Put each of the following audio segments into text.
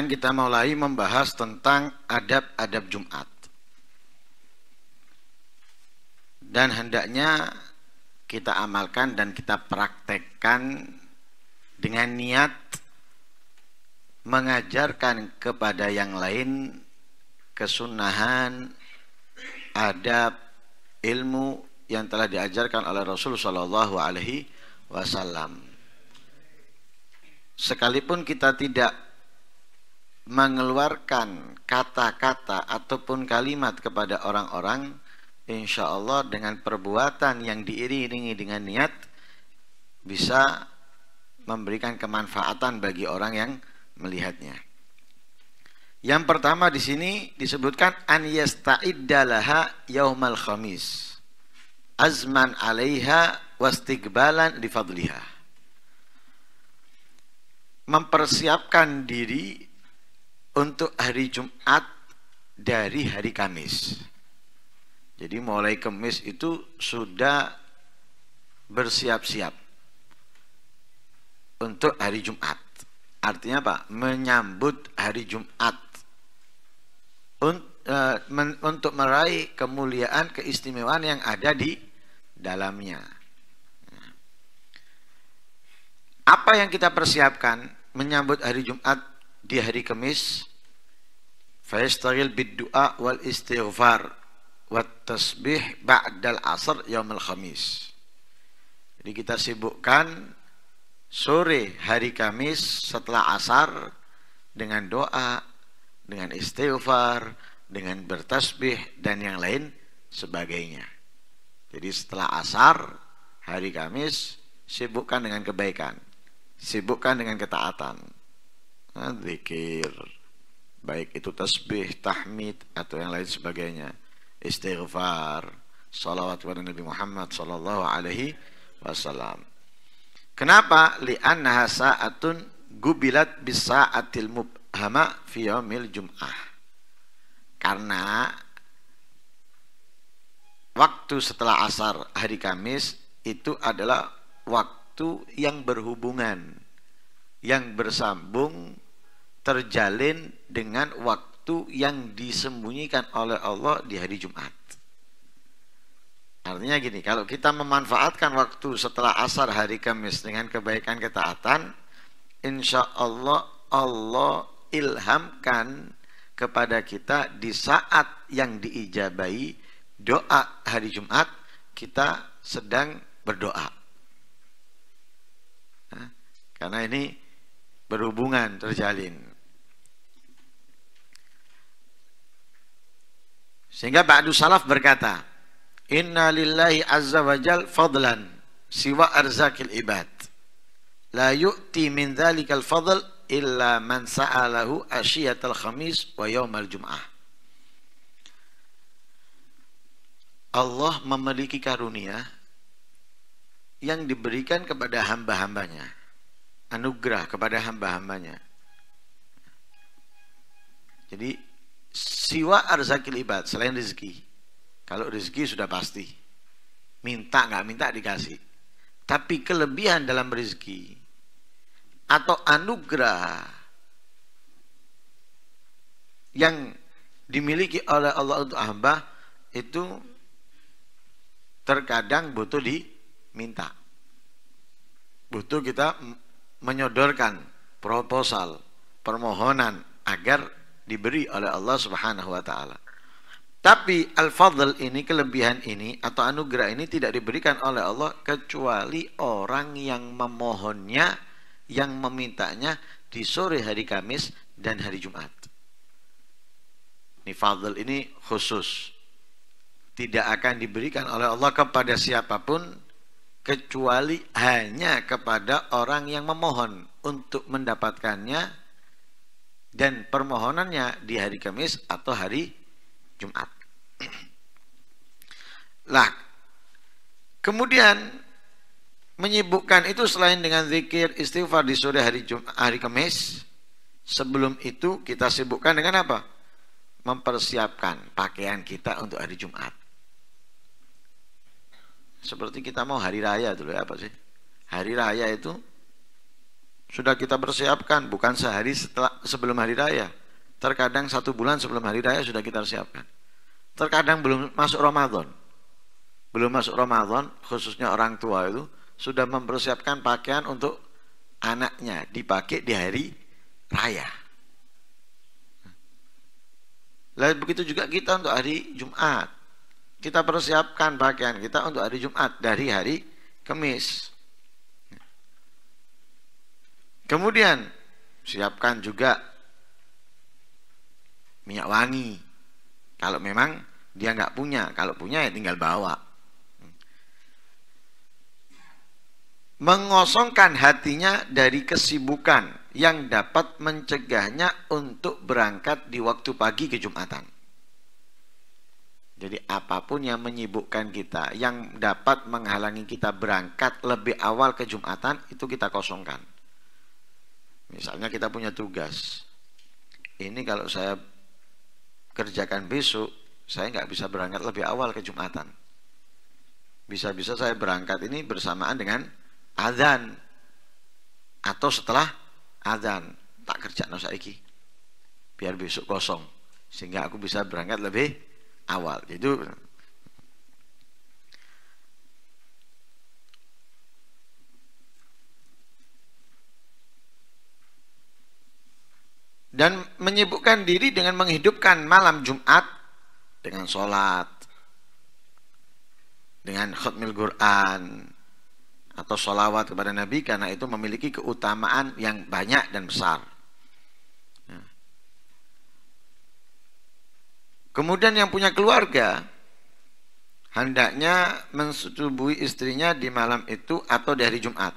akan kita mulai membahas tentang adab-adab Jumat. Dan hendaknya kita amalkan dan kita praktekkan dengan niat mengajarkan kepada yang lain kesunahan, adab, ilmu yang telah diajarkan oleh Rasulullah Shallallahu Wasallam. Sekalipun kita tidak mengeluarkan kata-kata ataupun kalimat kepada orang-orang insya Allah dengan perbuatan yang diiringi dengan niat bisa memberikan kemanfaatan bagi orang yang melihatnya. Yang pertama di sini disebutkan an yasta'iddalaha yaumal khamis azman 'alaiha wastigbalan li fadliha. Mempersiapkan diri untuk hari Jumat dari hari Kamis. Jadi mulai Kamis itu sudah bersiap-siap untuk hari Jumat. Artinya apa? Menyambut hari Jumat. E, untuk meraih kemuliaan, keistimewaan yang ada di dalamnya. Apa yang kita persiapkan menyambut hari Jumat di hari Kamis fayastaghil biddu'a wal istighfar wat tasbih ba'dal asr yaumil khamis. Jadi kita sibukkan sore hari Kamis setelah asar dengan doa, dengan istighfar, dengan bertasbih dan yang lain sebagainya. Jadi setelah asar hari Kamis sibukkan dengan kebaikan, sibukkan dengan ketaatan zikir baik itu tasbih, tahmid atau yang lain sebagainya istighfar salawat kepada Nabi Muhammad sallallahu alaihi wasallam kenapa li'annaha sa'atun gubilat bisa'atil mubhama fi yaumil jum'ah karena waktu setelah asar hari Kamis itu adalah waktu yang berhubungan yang bersambung terjalin dengan waktu yang disembunyikan oleh Allah di hari Jumat. Artinya gini, kalau kita memanfaatkan waktu setelah asar hari Kamis dengan kebaikan ketaatan, insya Allah Allah ilhamkan kepada kita di saat yang diijabai doa hari Jumat kita sedang berdoa. karena ini berhubungan terjalin Sehingga ba'du salaf berkata, Inna lillahi azza wa jal fadlan siwa arzakil ibad. La yu'ti min dhalikal fadl illa man sa'alahu al khamis wa yaumal jum'ah. Allah memiliki karunia yang diberikan kepada hamba-hambanya. Anugerah kepada hamba-hambanya. Jadi siwa arzakil ibad selain rezeki kalau rezeki sudah pasti minta nggak minta dikasih tapi kelebihan dalam rezeki atau anugerah yang dimiliki oleh Allah untuk hamba itu terkadang butuh diminta butuh kita menyodorkan proposal permohonan agar diberi oleh Allah Subhanahu wa taala. Tapi al-fadl ini kelebihan ini atau anugerah ini tidak diberikan oleh Allah kecuali orang yang memohonnya, yang memintanya di sore hari Kamis dan hari Jumat. Ini fadl ini khusus. Tidak akan diberikan oleh Allah kepada siapapun kecuali hanya kepada orang yang memohon untuk mendapatkannya dan permohonannya di hari Kamis atau hari Jumat. Lah, kemudian menyibukkan itu selain dengan zikir istighfar di sore hari Jumat, hari Kamis, sebelum itu kita sibukkan dengan apa? Mempersiapkan pakaian kita untuk hari Jumat. Seperti kita mau hari raya dulu ya, apa sih? Hari raya itu sudah kita persiapkan, bukan sehari setelah sebelum hari raya. Terkadang satu bulan sebelum hari raya sudah kita persiapkan. Terkadang belum masuk Ramadan. Belum masuk Ramadan, khususnya orang tua itu, sudah mempersiapkan pakaian untuk anaknya dipakai di hari raya. Lalu begitu juga kita untuk hari Jumat. Kita persiapkan pakaian kita untuk hari Jumat dari hari Kamis. Kemudian siapkan juga minyak wangi. Kalau memang dia nggak punya, kalau punya ya tinggal bawa. Mengosongkan hatinya dari kesibukan yang dapat mencegahnya untuk berangkat di waktu pagi ke Jumatan. Jadi apapun yang menyibukkan kita, yang dapat menghalangi kita berangkat lebih awal ke Jumatan, itu kita kosongkan. Misalnya kita punya tugas. Ini kalau saya kerjakan besok, saya nggak bisa berangkat lebih awal ke Jumatan. Bisa-bisa saya berangkat ini bersamaan dengan azan atau setelah azan tak kerja no saiki biar besok kosong sehingga aku bisa berangkat lebih awal itu dan menyibukkan diri dengan menghidupkan malam Jumat dengan sholat, dengan khutmil Quran atau sholawat kepada Nabi karena itu memiliki keutamaan yang banyak dan besar. Ya. Kemudian yang punya keluarga hendaknya mensetubui istrinya di malam itu atau di hari Jumat.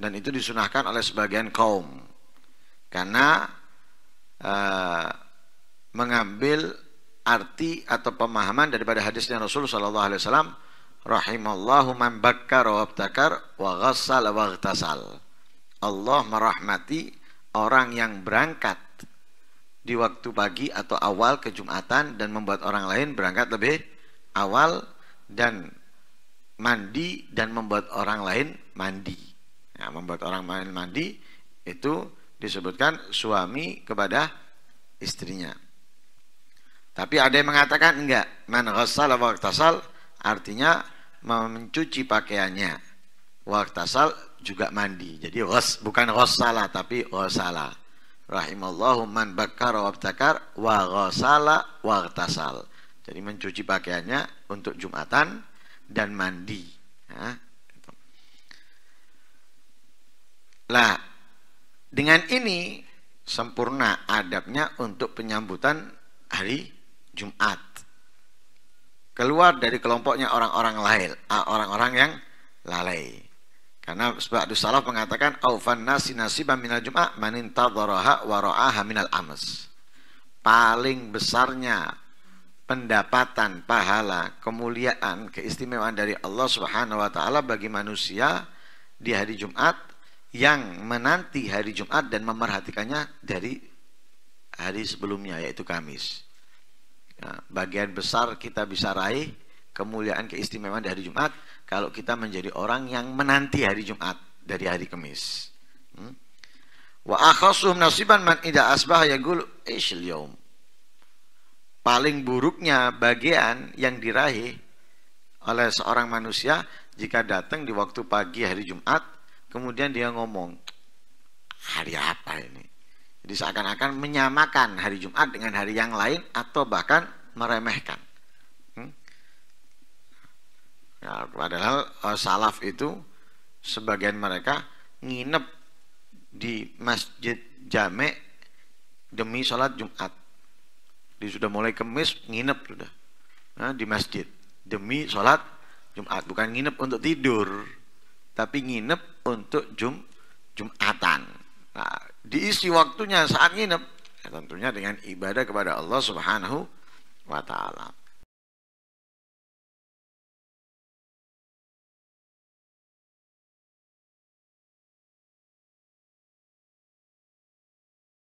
Dan itu disunahkan oleh sebagian kaum karena e, mengambil arti atau pemahaman daripada hadisnya Rasul saw Alaihi Wasallam rahimallahu man bakkar wa abtakar wa ghassal wa ghtasal. Allah merahmati orang yang berangkat di waktu pagi atau awal kejumatan dan membuat orang lain berangkat lebih awal dan mandi dan membuat orang lain mandi. Nah, membuat orang lain mandi itu disebutkan suami kepada istrinya. Tapi ada yang mengatakan enggak, man ghassala wa tasal artinya mencuci pakaiannya. Wa juga mandi. Jadi ros bukan ghassala tapi ghassala. Rahimallahu man bakkara wa abtakar wa ghassala wa Jadi mencuci pakaiannya untuk Jumatan dan mandi. Nah, lah dengan ini sempurna adabnya untuk penyambutan hari Jumat. Keluar dari kelompoknya orang-orang lain, orang-orang yang lalai. Karena sebab salaf mengatakan aufan nasi nasibam minal jum'ah manintadharaha wa ra'aha minal Ames." Paling besarnya pendapatan, pahala, kemuliaan, keistimewaan dari Allah Subhanahu wa taala bagi manusia di hari Jumat yang menanti hari Jumat dan memerhatikannya dari hari sebelumnya yaitu Kamis. Nah, bagian besar kita bisa raih kemuliaan keistimewaan dari Jumat kalau kita menjadi orang yang menanti hari Jumat dari hari Kamis. Hmm? Wa akhasuhum nasiban man ida asbah yaqul ishil yaum. Paling buruknya bagian yang diraih oleh seorang manusia jika datang di waktu pagi hari Jumat kemudian dia ngomong hari apa ini jadi seakan-akan menyamakan hari Jumat dengan hari yang lain atau bahkan meremehkan hmm? ya, padahal uh, salaf itu sebagian mereka nginep di masjid jame demi sholat Jumat di sudah mulai kemis nginep sudah nah, di masjid demi sholat Jumat bukan nginep untuk tidur tapi nginep untuk jum jumatan nah, diisi waktunya saat nginep ya tentunya dengan ibadah kepada Allah Subhanahu wa taala